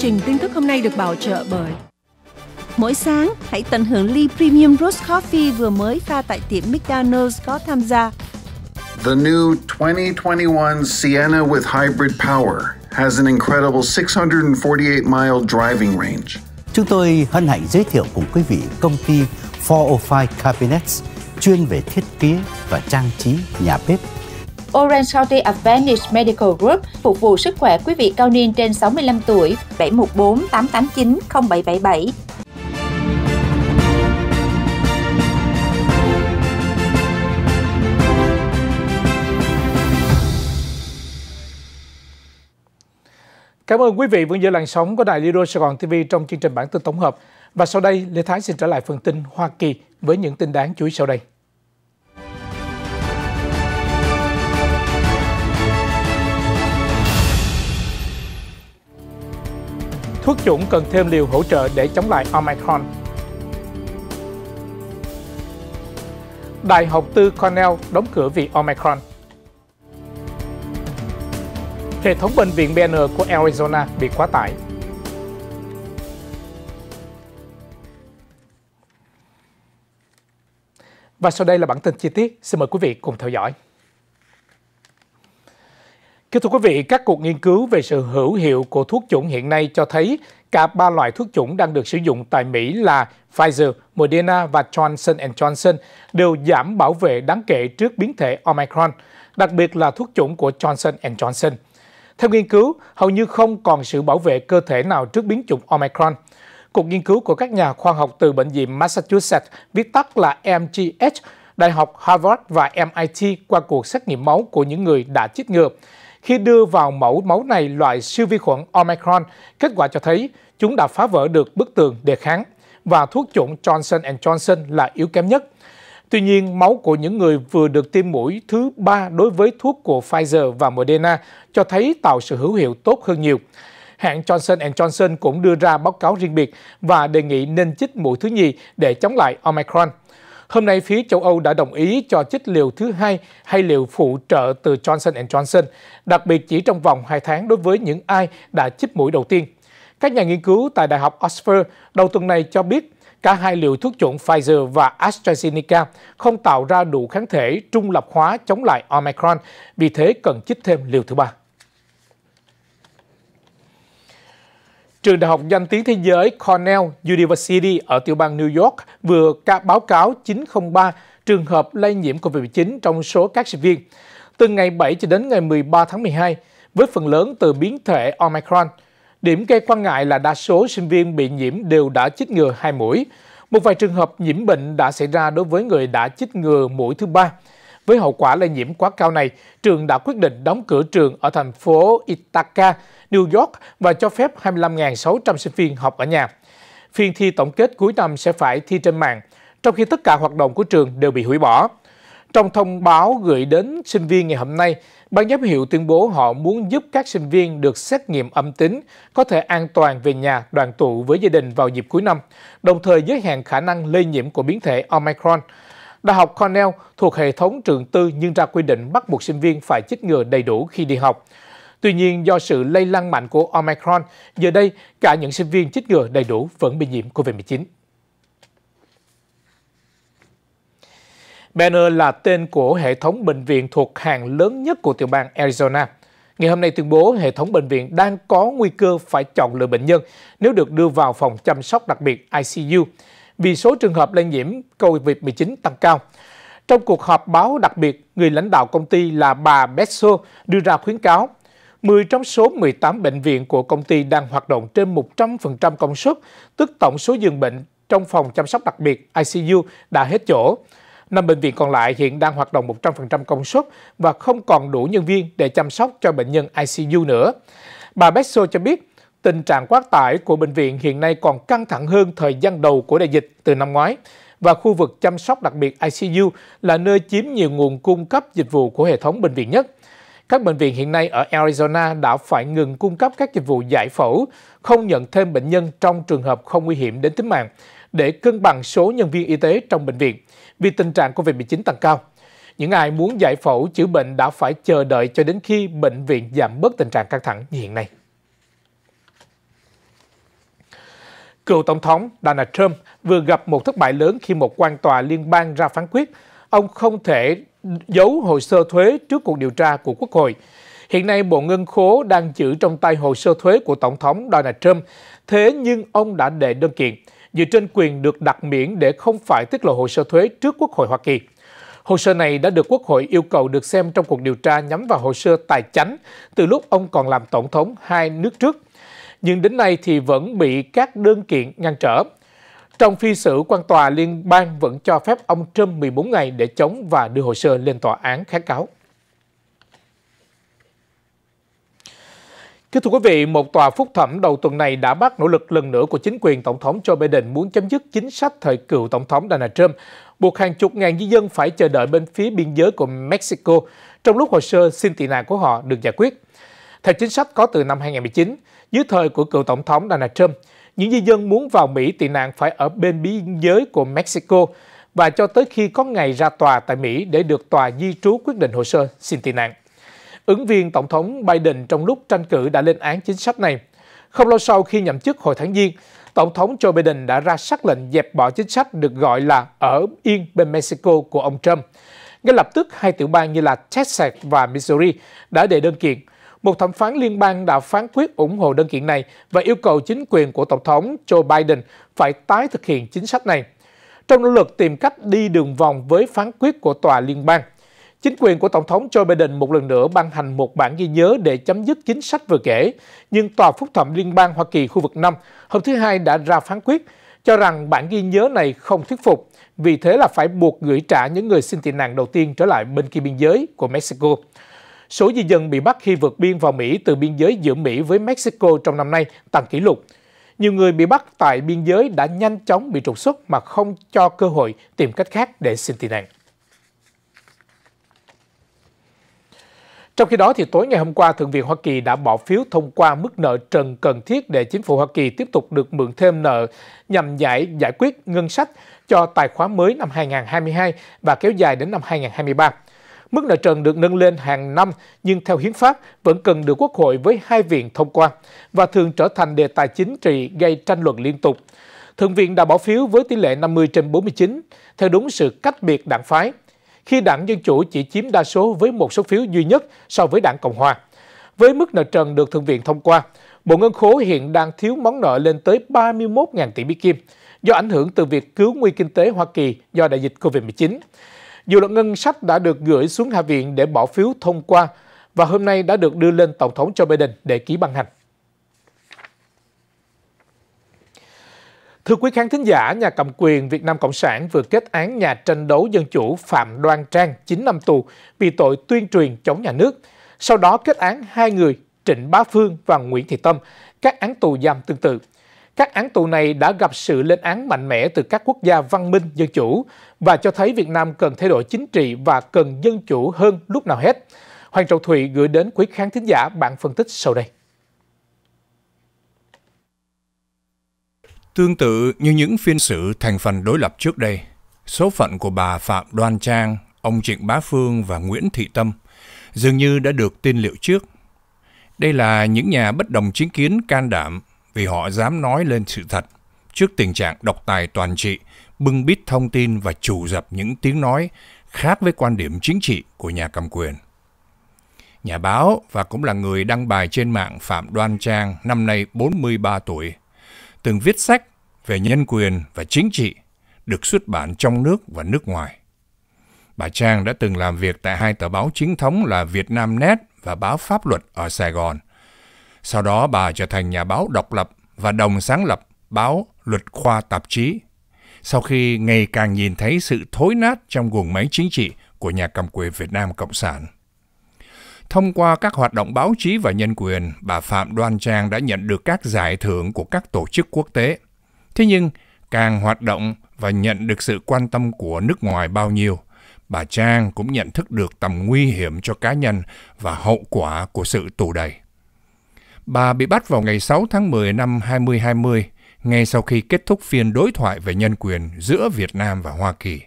trình tin tức hôm nay được bảo trợ bởi Mỗi sáng, hãy tận hưởng ly premium roast coffee vừa mới pha tại tiệm McDonald's có tham gia. The new 2021 Sienna with hybrid power has an incredible 648 mile driving range. Chúng tôi hân hạnh giới thiệu cùng quý vị công ty 405 Cabinets chuyên về thiết kế và trang trí nhà bếp Orange County Advantage Medical Group phục vụ sức khỏe quý vị cao niên trên 65 tuổi 714 889 0777. Cảm ơn quý vị vẫn giữ làn sóng của Đài Lido Sài Gòn TV trong chương trình bản tin tổng hợp. Và sau đây, Lê Thái xin trở lại phần tin Hoa Kỳ với những tin đáng chú ý sau đây. thuốc chủng cần thêm liều hỗ trợ để chống lại Omicron. Đại học tư Cornell đóng cửa vì Omicron. Hệ thống bệnh viện BN của Arizona bị quá tải. Và sau đây là bản tin chi tiết. Xin mời quý vị cùng theo dõi. Kính thưa quý vị, các cuộc nghiên cứu về sự hữu hiệu của thuốc chủng hiện nay cho thấy cả ba loại thuốc chủng đang được sử dụng tại Mỹ là Pfizer, Moderna và Johnson Johnson đều giảm bảo vệ đáng kể trước biến thể Omicron, đặc biệt là thuốc chủng của Johnson Johnson. Theo nghiên cứu, hầu như không còn sự bảo vệ cơ thể nào trước biến chủng Omicron. Cuộc nghiên cứu của các nhà khoa học từ Bệnh viện Massachusetts, viết tắt là MGH, Đại học Harvard và MIT qua cuộc xét nghiệm máu của những người đã chích ngừa khi đưa vào mẫu máu này loại siêu vi khuẩn Omicron, kết quả cho thấy chúng đã phá vỡ được bức tường đề kháng và thuốc chủng Johnson Johnson là yếu kém nhất. Tuy nhiên, máu của những người vừa được tiêm mũi thứ ba đối với thuốc của Pfizer và Moderna cho thấy tạo sự hữu hiệu tốt hơn nhiều. Hãng Johnson Johnson cũng đưa ra báo cáo riêng biệt và đề nghị nên chích mũi thứ nhì để chống lại Omicron. Hôm nay, phía châu Âu đã đồng ý cho chích liều thứ hai hay liều phụ trợ từ Johnson Johnson, đặc biệt chỉ trong vòng 2 tháng đối với những ai đã chích mũi đầu tiên. Các nhà nghiên cứu tại Đại học Oxford đầu tuần này cho biết cả hai liều thuốc chuẩn Pfizer và AstraZeneca không tạo ra đủ kháng thể trung lập hóa chống lại Omicron, vì thế cần chích thêm liều thứ ba. Trường đại học danh tiếng thế giới Cornell University ở tiểu bang New York vừa ca báo cáo 903 trường hợp lây nhiễm COVID-19 trong số các sinh viên. Từ ngày 7 cho đến ngày 13 tháng 12, với phần lớn từ biến thể Omicron, điểm gây quan ngại là đa số sinh viên bị nhiễm đều đã chích ngừa hai mũi. Một vài trường hợp nhiễm bệnh đã xảy ra đối với người đã chích ngừa mũi thứ ba. Với hậu quả lây nhiễm quá cao này, trường đã quyết định đóng cửa trường ở thành phố Ithaca, New York và cho phép 25.600 sinh viên học ở nhà. Phiên thi tổng kết cuối năm sẽ phải thi trên mạng, trong khi tất cả hoạt động của trường đều bị hủy bỏ. Trong thông báo gửi đến sinh viên ngày hôm nay, ban giám hiệu tuyên bố họ muốn giúp các sinh viên được xét nghiệm âm tính, có thể an toàn về nhà đoàn tụ với gia đình vào dịp cuối năm, đồng thời giới hạn khả năng lây nhiễm của biến thể Omicron. Đại học Cornell thuộc hệ thống trường tư nhưng ra quy định bắt buộc sinh viên phải chích ngừa đầy đủ khi đi học. Tuy nhiên, do sự lây lan mạnh của Omicron, giờ đây cả những sinh viên chích ngừa đầy đủ vẫn bị nhiễm COVID-19. Banner là tên của hệ thống bệnh viện thuộc hàng lớn nhất của tiểu bang Arizona. Ngày hôm nay tuyên bố hệ thống bệnh viện đang có nguy cơ phải chọn lựa bệnh nhân nếu được đưa vào phòng chăm sóc đặc biệt ICU vì số trường hợp lây nhiễm COVID-19 tăng cao. Trong cuộc họp báo đặc biệt, người lãnh đạo công ty là bà Bessel đưa ra khuyến cáo 10 trong số 18 bệnh viện của công ty đang hoạt động trên 100% công suất, tức tổng số giường bệnh trong phòng chăm sóc đặc biệt ICU đã hết chỗ. 5 bệnh viện còn lại hiện đang hoạt động 100% công suất và không còn đủ nhân viên để chăm sóc cho bệnh nhân ICU nữa. Bà Bessel cho biết tình trạng quá tải của bệnh viện hiện nay còn căng thẳng hơn thời gian đầu của đại dịch từ năm ngoái và khu vực chăm sóc đặc biệt ICU là nơi chiếm nhiều nguồn cung cấp dịch vụ của hệ thống bệnh viện nhất. Các bệnh viện hiện nay ở Arizona đã phải ngừng cung cấp các dịch vụ giải phẫu, không nhận thêm bệnh nhân trong trường hợp không nguy hiểm đến tính mạng để cân bằng số nhân viên y tế trong bệnh viện vì tình trạng COVID-19 tăng cao. Những ai muốn giải phẫu chữa bệnh đã phải chờ đợi cho đến khi bệnh viện giảm bớt tình trạng căng thẳng như hiện nay. Cựu Tổng thống Donald Trump vừa gặp một thất bại lớn khi một quan tòa liên bang ra phán quyết ông không thể giấu hồ sơ thuế trước cuộc điều tra của Quốc hội. Hiện nay, Bộ Ngân khố đang giữ trong tay hồ sơ thuế của Tổng thống Donald Trump, thế nhưng ông đã đệ đơn kiện dựa trên quyền được đặc miễn để không phải tiết lộ hồ sơ thuế trước Quốc hội Hoa Kỳ. Hồ sơ này đã được Quốc hội yêu cầu được xem trong cuộc điều tra nhắm vào hồ sơ tài chánh từ lúc ông còn làm Tổng thống hai nước trước nhưng đến nay thì vẫn bị các đơn kiện ngăn trở. Trong phi sự quan tòa liên bang vẫn cho phép ông Trump 14 ngày để chống và đưa hồ sơ lên tòa án kháng cáo. Kính thưa quý vị, một tòa phúc thẩm đầu tuần này đã bác nỗ lực lần nữa của chính quyền Tổng thống Joe Biden muốn chấm dứt chính sách thời cựu Tổng thống Donald Trump, buộc hàng chục ngàn di dân phải chờ đợi bên phía biên giới của Mexico, trong lúc hồ sơ xin tị nạn của họ được giải quyết. Theo chính sách có từ năm 2019, dưới thời của cựu tổng thống Donald Trump, những di dân muốn vào Mỹ tị nạn phải ở bên biên giới của Mexico và cho tới khi có ngày ra tòa tại Mỹ để được tòa di trú quyết định hồ sơ xin tị nạn. Ứng viên Tổng thống Biden trong lúc tranh cử đã lên án chính sách này. Không lâu sau khi nhậm chức hồi tháng Giêng, Tổng thống Joe Biden đã ra sắc lệnh dẹp bỏ chính sách được gọi là ở yên bên Mexico của ông Trump. Ngay lập tức, hai tiểu bang như là Texas và Missouri đã đệ đơn kiện một thẩm phán liên bang đã phán quyết ủng hộ đơn kiện này và yêu cầu chính quyền của Tổng thống Joe Biden phải tái thực hiện chính sách này. Trong nỗ lực tìm cách đi đường vòng với phán quyết của tòa liên bang, chính quyền của Tổng thống Joe Biden một lần nữa ban hành một bản ghi nhớ để chấm dứt chính sách vừa kể, nhưng Tòa Phúc thẩm Liên bang Hoa Kỳ khu vực 5 hôm thứ Hai đã ra phán quyết cho rằng bản ghi nhớ này không thuyết phục, vì thế là phải buộc gửi trả những người xin tị nạn đầu tiên trở lại bên kia biên giới của Mexico. Số di dân bị bắt khi vượt biên vào Mỹ từ biên giới giữa Mỹ với Mexico trong năm nay tăng kỷ lục. Nhiều người bị bắt tại biên giới đã nhanh chóng bị trục xuất mà không cho cơ hội tìm cách khác để xin tị nạn. Trong khi đó, thì tối ngày hôm qua, Thượng viện Hoa Kỳ đã bỏ phiếu thông qua mức nợ trần cần thiết để chính phủ Hoa Kỳ tiếp tục được mượn thêm nợ nhằm giải giải quyết ngân sách cho tài khoá mới năm 2022 và kéo dài đến năm 2023. Mức nợ trần được nâng lên hàng năm nhưng theo hiến pháp vẫn cần được Quốc hội với hai viện thông qua và thường trở thành đề tài chính trị gây tranh luận liên tục. Thượng viện đã bỏ phiếu với tỷ lệ 50 trên 49, theo đúng sự cách biệt đảng phái, khi đảng Dân Chủ chỉ chiếm đa số với một số phiếu duy nhất so với đảng Cộng Hòa. Với mức nợ trần được Thượng viện thông qua, Bộ Ngân khố hiện đang thiếu món nợ lên tới 31.000 tỷ Mỹ Kim do ảnh hưởng từ việc cứu nguy kinh tế Hoa Kỳ do đại dịch COVID-19. Dự luật ngân sách đã được gửi xuống Hạ viện để bỏ phiếu thông qua và hôm nay đã được đưa lên Tổng thống Joe Biden để ký ban hành. Thưa quý khán thính giả, nhà cầm quyền Việt Nam Cộng sản vừa kết án nhà tranh đấu dân chủ Phạm Đoan Trang 9 năm tù vì tội tuyên truyền chống nhà nước. Sau đó kết án hai người Trịnh Bá Phương và Nguyễn Thị Tâm, các án tù giam tương tự. Các án tù này đã gặp sự lên án mạnh mẽ từ các quốc gia văn minh dân chủ và cho thấy Việt Nam cần thay đổi chính trị và cần dân chủ hơn lúc nào hết. Hoàng Trọng Thụy gửi đến quý khán thính giả bản phân tích sau đây. Tương tự như những phiên xử thành phần đối lập trước đây, số phận của bà Phạm Đoan Trang, ông Trịnh Bá Phương và Nguyễn Thị Tâm dường như đã được tin liệu trước. Đây là những nhà bất đồng chính kiến can đảm vì họ dám nói lên sự thật trước tình trạng độc tài toàn trị, bưng bít thông tin và chủ dập những tiếng nói khác với quan điểm chính trị của nhà cầm quyền. Nhà báo và cũng là người đăng bài trên mạng Phạm Đoan Trang, năm nay 43 tuổi, từng viết sách về nhân quyền và chính trị được xuất bản trong nước và nước ngoài. Bà Trang đã từng làm việc tại hai tờ báo chính thống là Việt Nam Net và báo Pháp luật ở Sài Gòn – sau đó bà trở thành nhà báo độc lập và đồng sáng lập báo Luật Khoa Tạp Chí. Sau khi ngày càng nhìn thấy sự thối nát trong guồng máy chính trị của nhà cầm quyền Việt Nam Cộng sản. Thông qua các hoạt động báo chí và nhân quyền, bà Phạm Đoan Trang đã nhận được các giải thưởng của các tổ chức quốc tế. Thế nhưng, càng hoạt động và nhận được sự quan tâm của nước ngoài bao nhiêu, bà Trang cũng nhận thức được tầm nguy hiểm cho cá nhân và hậu quả của sự tù đầy. Bà bị bắt vào ngày 6 tháng 10 năm 2020, ngay sau khi kết thúc phiên đối thoại về nhân quyền giữa Việt Nam và Hoa Kỳ.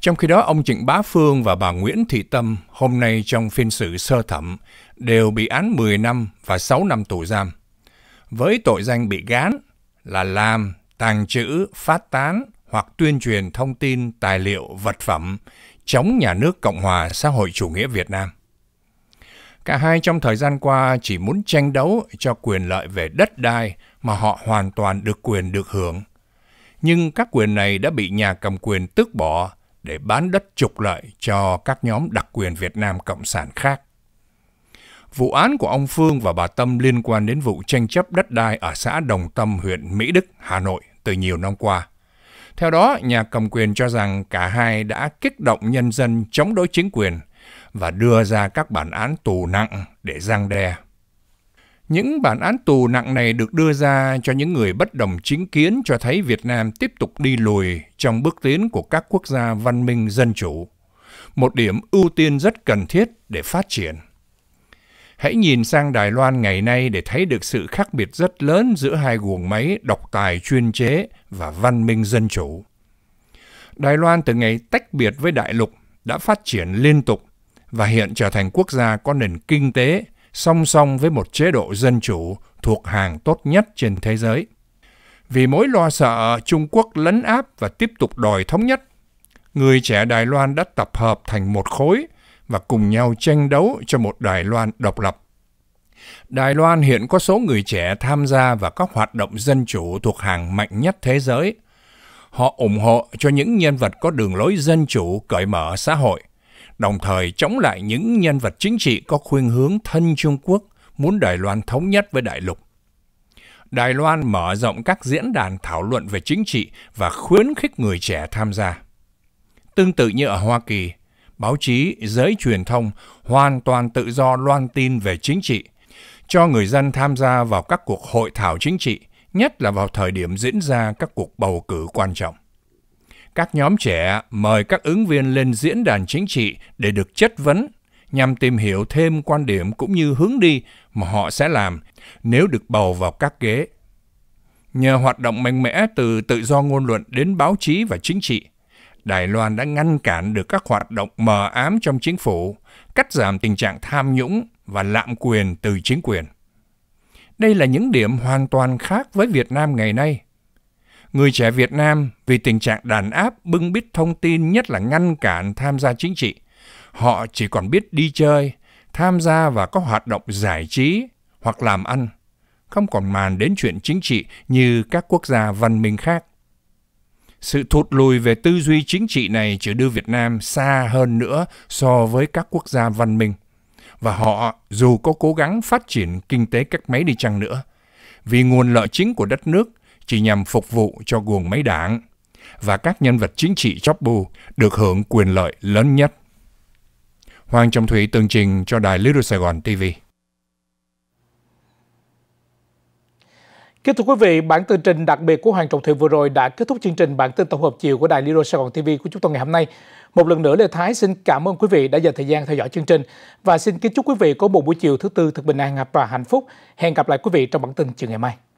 Trong khi đó, ông Trịnh Bá Phương và bà Nguyễn Thị Tâm hôm nay trong phiên xử sơ thẩm đều bị án 10 năm và 6 năm tù giam. Với tội danh bị gán là làm, tàng trữ, phát tán hoặc tuyên truyền thông tin, tài liệu, vật phẩm chống nhà nước Cộng hòa xã hội chủ nghĩa Việt Nam. Cả hai trong thời gian qua chỉ muốn tranh đấu cho quyền lợi về đất đai mà họ hoàn toàn được quyền được hưởng. Nhưng các quyền này đã bị nhà cầm quyền tước bỏ để bán đất trục lợi cho các nhóm đặc quyền Việt Nam Cộng sản khác. Vụ án của ông Phương và bà Tâm liên quan đến vụ tranh chấp đất đai ở xã Đồng Tâm, huyện Mỹ Đức, Hà Nội từ nhiều năm qua. Theo đó, nhà cầm quyền cho rằng cả hai đã kích động nhân dân chống đối chính quyền – và đưa ra các bản án tù nặng để giang đe. Những bản án tù nặng này được đưa ra cho những người bất đồng chính kiến cho thấy Việt Nam tiếp tục đi lùi trong bước tiến của các quốc gia văn minh dân chủ, một điểm ưu tiên rất cần thiết để phát triển. Hãy nhìn sang Đài Loan ngày nay để thấy được sự khác biệt rất lớn giữa hai guồng máy độc tài chuyên chế và văn minh dân chủ. Đài Loan từ ngày tách biệt với đại lục đã phát triển liên tục và hiện trở thành quốc gia có nền kinh tế song song với một chế độ dân chủ thuộc hàng tốt nhất trên thế giới. Vì mối lo sợ Trung Quốc lấn áp và tiếp tục đòi thống nhất, người trẻ Đài Loan đã tập hợp thành một khối và cùng nhau tranh đấu cho một Đài Loan độc lập. Đài Loan hiện có số người trẻ tham gia vào các hoạt động dân chủ thuộc hàng mạnh nhất thế giới. Họ ủng hộ cho những nhân vật có đường lối dân chủ cởi mở xã hội đồng thời chống lại những nhân vật chính trị có khuynh hướng thân Trung Quốc muốn Đài Loan thống nhất với đại lục. Đài Loan mở rộng các diễn đàn thảo luận về chính trị và khuyến khích người trẻ tham gia. Tương tự như ở Hoa Kỳ, báo chí, giới truyền thông hoàn toàn tự do loan tin về chính trị, cho người dân tham gia vào các cuộc hội thảo chính trị, nhất là vào thời điểm diễn ra các cuộc bầu cử quan trọng các nhóm trẻ mời các ứng viên lên diễn đàn chính trị để được chất vấn nhằm tìm hiểu thêm quan điểm cũng như hướng đi mà họ sẽ làm nếu được bầu vào các ghế. Nhờ hoạt động mạnh mẽ từ tự do ngôn luận đến báo chí và chính trị, Đài Loan đã ngăn cản được các hoạt động mờ ám trong chính phủ, cắt giảm tình trạng tham nhũng và lạm quyền từ chính quyền. Đây là những điểm hoàn toàn khác với Việt Nam ngày nay – người trẻ Việt Nam vì tình trạng đàn áp bưng bít thông tin nhất là ngăn cản tham gia chính trị. Họ chỉ còn biết đi chơi, tham gia và có hoạt động giải trí hoặc làm ăn, không còn màn đến chuyện chính trị như các quốc gia văn minh khác. Sự thụt lùi về tư duy chính trị này chỉ đưa Việt Nam xa hơn nữa so với các quốc gia văn minh. Và họ dù có cố gắng phát triển kinh tế cách mấy đi chăng nữa, vì nguồn lợi chính của đất nước chỉ nhằm phục vụ cho guồng máy đảng và các nhân vật chính trị bu được hưởng quyền lợi lớn nhất. Hoàng Trọng Thủy tường trình cho đài Little Sài Gòn TV. Kính thưa quý vị, bản tường trình đặc biệt của Hoàng Trọng Thủy vừa rồi đã kết thúc chương trình bản tin tổng hợp chiều của đài Little Sài Gòn TV của chúng tôi ngày hôm nay. Một lần nữa Lê Thái xin cảm ơn quý vị đã dành thời gian theo dõi chương trình và xin kính chúc quý vị có một buổi chiều thứ tư thật bình an và hạnh phúc. Hẹn gặp lại quý vị trong bản tin chiều ngày mai.